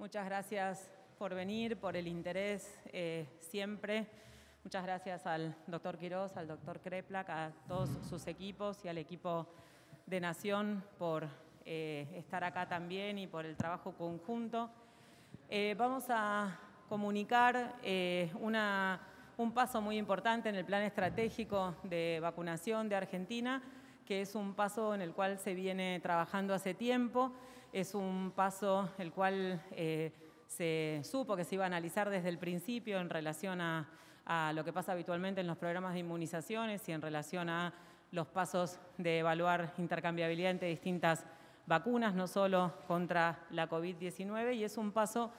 Muchas gracias por venir, por el interés eh, siempre. Muchas gracias al doctor Quiroz, al doctor Kreplak, a todos sus equipos y al equipo de Nación por eh, estar acá también y por el trabajo conjunto. Eh, vamos a comunicar un paso muy importante en el plan estratégico de vacunación de Argentina, que es un paso en el cual se viene trabajando hace tiempo es un paso el cual eh, se supo que se iba a analizar desde el principio en relación a, lo que pasa habitualmente en los programas de inmunizaciones y en relación a los pasos de evaluar intercambiabilidad entre distintas vacunas, no solo contra la COVID-19, y es un paso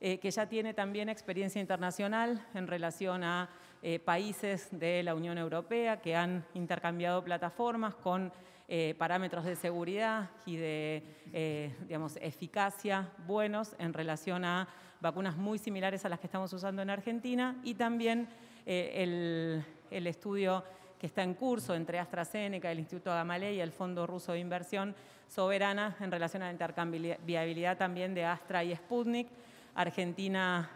eh, que ya tiene también experiencia internacional en relación a eh, países de la Unión Europea que han intercambiado plataformas con eh, parámetros de seguridad y de eh, digamos, eficacia buenos en relación a vacunas muy similares a las que estamos usando en Argentina y también eh, el, estudio que está en curso entre AstraZeneca, el Instituto Gamaleya y el Fondo Ruso de Inversión Soberana en relación a la intercambiabilidad también de Astra y Sputnik. Argentina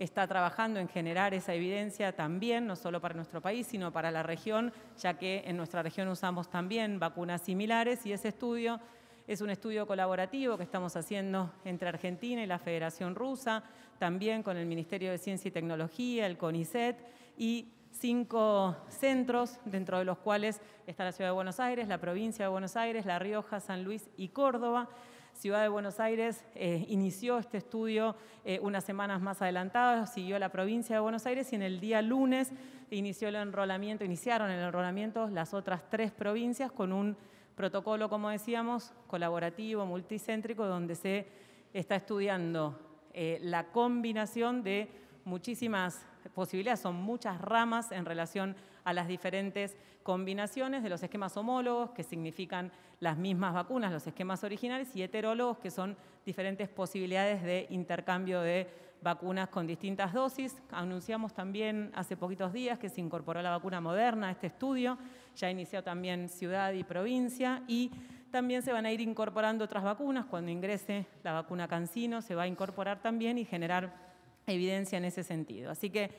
está trabajando en generar esa evidencia también, no solo para nuestro país, sino para la región, ya que en nuestra región usamos también vacunas similares y ese estudio es un estudio colaborativo que estamos haciendo entre Argentina y la Federación Rusa, también con el Ministerio de Ciencia y Tecnología, el CONICET y cinco centros, dentro de los cuales está la Ciudad de Buenos Aires, la provincia de Buenos Aires, La Rioja, San Luis y Córdoba. Ciudad de Buenos Aires eh, inició este estudio eh, unas semanas más adelantadas, siguió la provincia de Buenos Aires y en el día lunes inició el enrolamiento, iniciaron el enrolamiento las otras tres provincias con un protocolo, como decíamos, colaborativo, multicéntrico, donde se está estudiando eh, la combinación de muchísimas posibilidades, son muchas ramas en relación a las diferentes combinaciones de los esquemas homólogos, que significan las mismas vacunas, los esquemas originales, y heterólogos, que son diferentes posibilidades de intercambio de vacunas con distintas dosis. Anunciamos también hace poquitos días que se incorporó la vacuna moderna a este estudio, ya inició también ciudad y provincia, y también se van a ir incorporando otras vacunas, cuando ingrese la vacuna Cancino se va a incorporar también y generar evidencia en ese sentido. Así que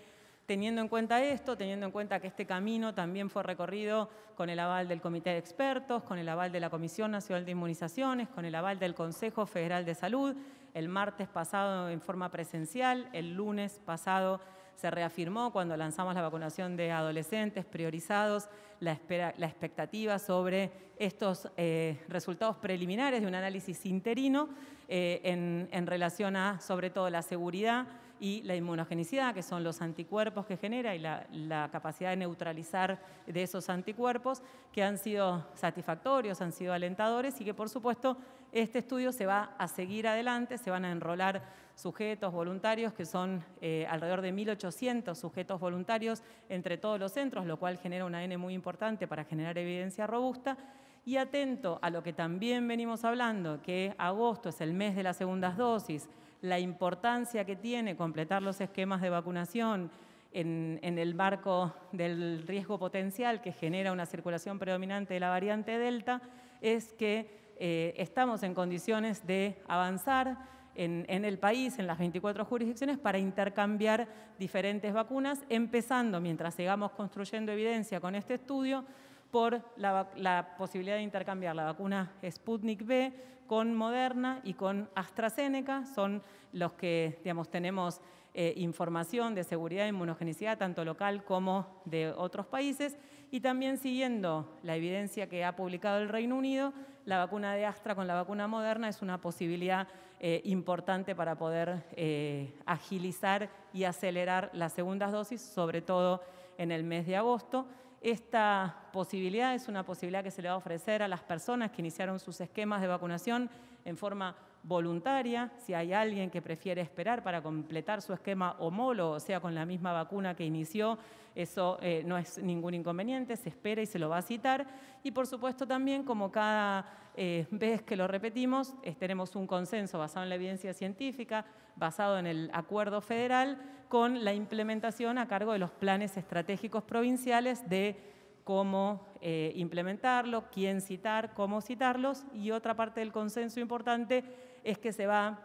teniendo en cuenta esto, teniendo en cuenta que este camino también fue recorrido con el aval del Comité de Expertos, con el aval de la Comisión Nacional de Inmunizaciones, con el aval del Consejo Federal de Salud, el martes pasado en forma presencial, el lunes pasado se reafirmó cuando lanzamos la vacunación de adolescentes priorizados, la, la expectativa sobre estos eh, resultados preliminares de un análisis interino eh, en relación a, sobre todo, la seguridad y la inmunogenicidad, que son los anticuerpos que genera y la, capacidad de neutralizar de esos anticuerpos, que han sido satisfactorios, han sido alentadores y que por supuesto este estudio se va a seguir adelante, se van a enrolar sujetos voluntarios, que son eh, alrededor de 1.800 sujetos voluntarios entre todos los centros, lo cual genera una N muy importante para generar evidencia robusta. Y atento a lo que también venimos hablando, que agosto es el mes de las segundas dosis, la importancia que tiene completar los esquemas de vacunación en, el marco del riesgo potencial que genera una circulación predominante de la variante Delta, es que eh, estamos en condiciones de avanzar en, en, el país, en las 24 jurisdicciones, para intercambiar diferentes vacunas, empezando, mientras sigamos construyendo evidencia con este estudio, por la, posibilidad de intercambiar la vacuna Sputnik B con Moderna y con AstraZeneca. Son los que, tenemos eh, información de seguridad e inmunogenicidad, tanto local como de otros países. Y también siguiendo la evidencia que ha publicado el Reino Unido, la vacuna de Astra con la vacuna Moderna es una posibilidad eh, importante para poder eh, agilizar y acelerar las segundas dosis, sobre todo en el mes de agosto. Esta posibilidad es una posibilidad que se le va a ofrecer a las personas que iniciaron sus esquemas de vacunación en forma voluntaria, si hay alguien que prefiere esperar para completar su esquema homólogo, o sea, con la misma vacuna que inició, eso eh, no es ningún inconveniente, se espera y se lo va a citar. Y por supuesto también, como cada eh, vez que lo repetimos, tenemos un consenso basado en la evidencia científica, basado en el acuerdo federal, con la implementación a cargo de los planes estratégicos provinciales de cómo eh, implementarlo, quién citar, cómo citarlos y otra parte del consenso importante es que se va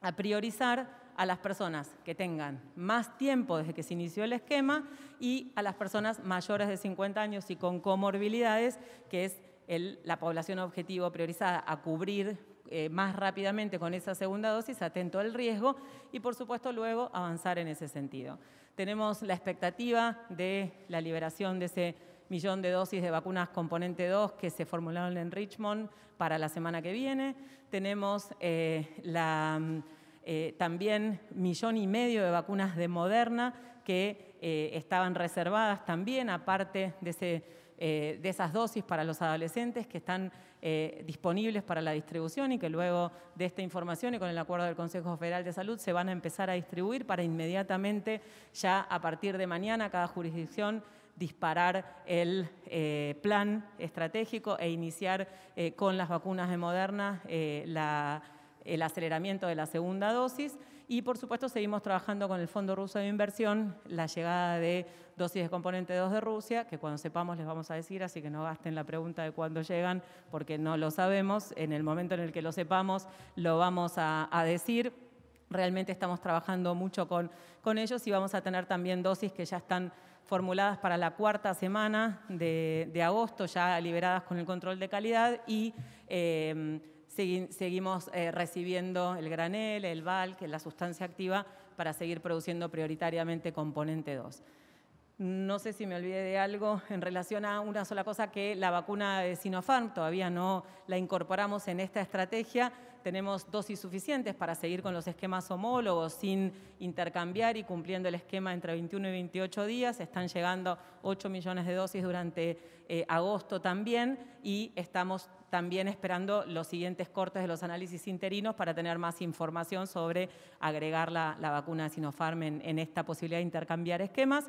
a priorizar a las personas que tengan más tiempo desde que se inició el esquema y a las personas mayores de 50 años y con comorbilidades, que es la población objetivo priorizada a cubrir eh, más rápidamente con esa segunda dosis, atento al riesgo y, por supuesto, luego avanzar en ese sentido. Tenemos la expectativa de la liberación de ese millón de dosis de vacunas componente 2 que se formularon en Richmond para la semana que viene. Tenemos eh, eh, también millón y medio de vacunas de Moderna que eh, estaban reservadas también, aparte de, ese, de, esas dosis para los adolescentes que están disponibles para la distribución y que luego de esta información y con el acuerdo del Consejo Federal de Salud se van a empezar a distribuir para inmediatamente, ya a partir de mañana, cada jurisdicción disparar el eh, plan estratégico e iniciar eh, con las vacunas de Moderna eh, el aceleramiento de la segunda dosis. Y, por supuesto, seguimos trabajando con el Fondo Ruso de Inversión, la llegada de dosis de componente 2 de Rusia, que cuando sepamos les vamos a decir, así que no gasten la pregunta de cuándo llegan, porque no lo sabemos. En el momento en el que lo sepamos, lo vamos a, decir. Realmente estamos trabajando mucho con, con ellos y vamos a tener también dosis que ya están formuladas para la cuarta semana de, agosto, ya liberadas con el control de calidad y em, seguimos eh, recibiendo el granel, el VAL, que es la sustancia activa, para seguir produciendo prioritariamente componente 2. No sé si me olvidé de algo en relación a una sola cosa que la vacuna de Sinopharm todavía no la incorporamos en esta estrategia. Tenemos dosis suficientes para seguir con los esquemas homólogos sin intercambiar y cumpliendo el esquema entre 21 y 28 días. Están llegando 8 millones de dosis durante eh, agosto también y estamos también esperando los siguientes cortes de los análisis interinos para tener más información sobre agregar la, vacuna de Sinopharm en esta posibilidad de intercambiar esquemas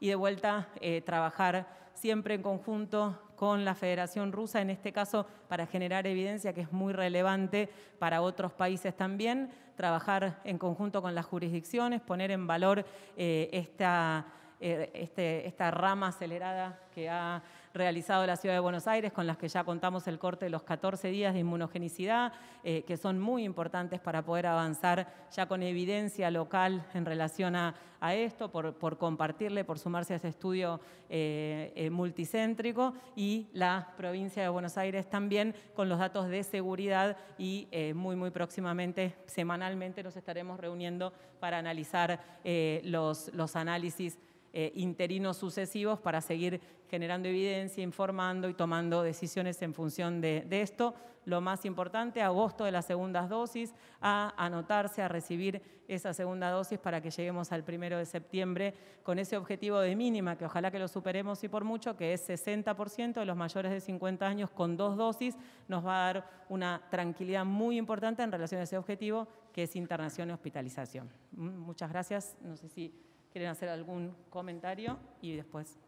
y de vuelta eh, trabajar siempre en conjunto con la Federación Rusa, en este caso para generar evidencia que es muy relevante para otros países también, trabajar en conjunto con las jurisdicciones, poner en valor eh, esta, eh, este, esta rama acelerada que ha realizado la Ciudad de Buenos Aires, con las que ya contamos el corte de los 14 días de inmunogenicidad, eh, que son muy importantes para poder avanzar ya con evidencia local en relación a, esto, por, por, compartirle, por sumarse a ese estudio eh, eh, multicéntrico, y la provincia de Buenos Aires también con los datos de seguridad y muy, muy próximamente, semanalmente, nos estaremos reuniendo para analizar los, los análisis eh, interinos sucesivos para seguir generando evidencia, informando y tomando decisiones en función de, esto. Lo más importante, agosto de las segundas dosis, a anotarse, a recibir esa segunda dosis para que lleguemos al primero de septiembre con ese objetivo de mínima, que ojalá que lo superemos y por mucho, que es 60% de los mayores de 50 años con dos dosis, nos va a dar una tranquilidad muy importante en relación a ese objetivo, que es internación y hospitalización. Mm, muchas gracias. No sé si quieren hacer algún comentario y después.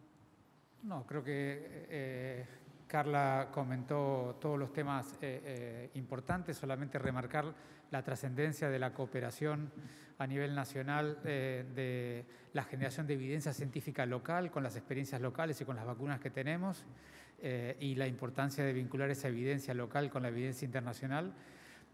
No, creo que eh, Carla comentó todos los temas eh, eh, importantes, solamente remarcar la trascendencia de la cooperación a nivel nacional, de la generación de evidencia científica local con las experiencias locales y con las vacunas que tenemos, y la importancia de vincular esa evidencia local con la evidencia internacional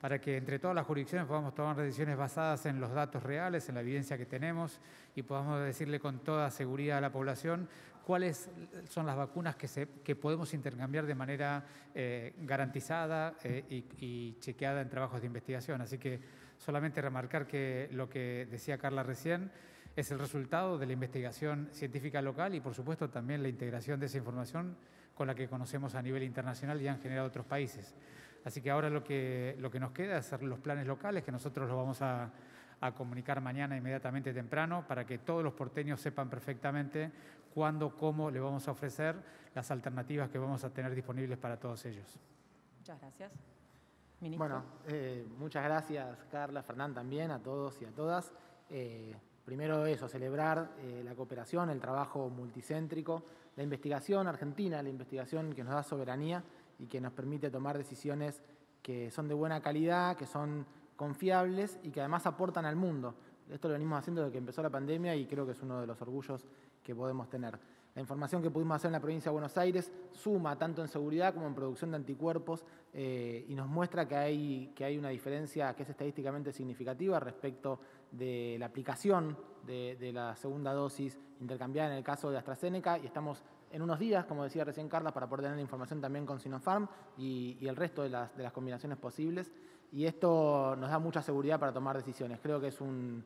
para que entre todas las jurisdicciones podamos tomar decisiones basadas en los datos reales, en la evidencia que tenemos y podamos decirle con toda seguridad a la población cuáles son las vacunas que, se, podemos intercambiar de manera eh, garantizada eh, y, y, chequeada en trabajos de investigación. Así que solamente remarcar que lo que decía Carla recién es el resultado de la investigación científica local y por supuesto también la integración de esa información con la que conocemos a nivel internacional y han generado otros países. Así que ahora lo que, lo que nos queda es hacer los planes locales, que nosotros los vamos a, comunicar mañana inmediatamente temprano para que todos los porteños sepan perfectamente cuándo, cómo le vamos a ofrecer las alternativas que vamos a tener disponibles para todos ellos. Muchas gracias. Ministro. Bueno, eh, muchas gracias Carla, Fernán también, a todos y a todas. Eh, Primero eso, celebrar eh, la cooperación, el trabajo multicéntrico, la investigación argentina, la investigación que nos da soberanía y que nos permite tomar decisiones que son de buena calidad, que son confiables y que además aportan al mundo. Esto lo venimos haciendo desde que empezó la pandemia y creo que es uno de los orgullos que podemos tener. La información que pudimos hacer en la provincia de Buenos Aires suma tanto en seguridad como en producción de anticuerpos eh, y nos muestra que hay, que hay una diferencia que es estadísticamente significativa respecto a de la aplicación de, la segunda dosis intercambiada en el caso de AstraZeneca y estamos en unos días, como decía recién Carla, para poder tener la información también con Sinopharm y, el resto de las, combinaciones posibles. Y esto nos da mucha seguridad para tomar decisiones. Creo que es un,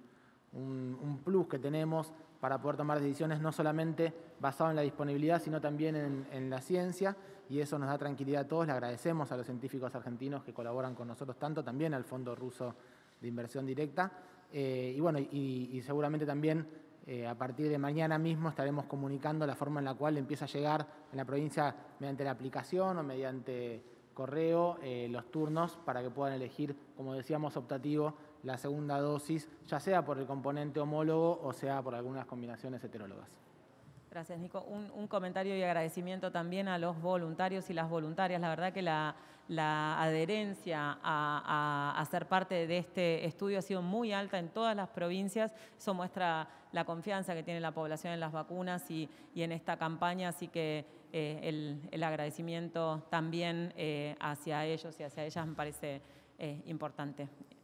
plus que tenemos para poder tomar decisiones no solamente basado en la disponibilidad, sino también en, en la ciencia y eso nos da tranquilidad a todos. Le agradecemos a los científicos argentinos que colaboran con nosotros tanto, también al Fondo Ruso de Inversión Directa eh, y bueno, y, seguramente también eh, a partir de mañana mismo estaremos comunicando la forma en la cual empieza a llegar en la provincia mediante la aplicación o mediante correo eh, los turnos para que puedan elegir, como decíamos, optativo la segunda dosis, ya sea por el componente homólogo o sea por algunas combinaciones heterólogas. Gracias, Nico. Un, comentario y agradecimiento también a los voluntarios y las voluntarias. La verdad que la, adherencia a, ser parte de este estudio ha sido muy alta en todas las provincias. Eso muestra la confianza que tiene la población en las vacunas y, en esta campaña. Así que eh, el, agradecimiento también eh, hacia ellos y hacia ellas me parece eh, importante.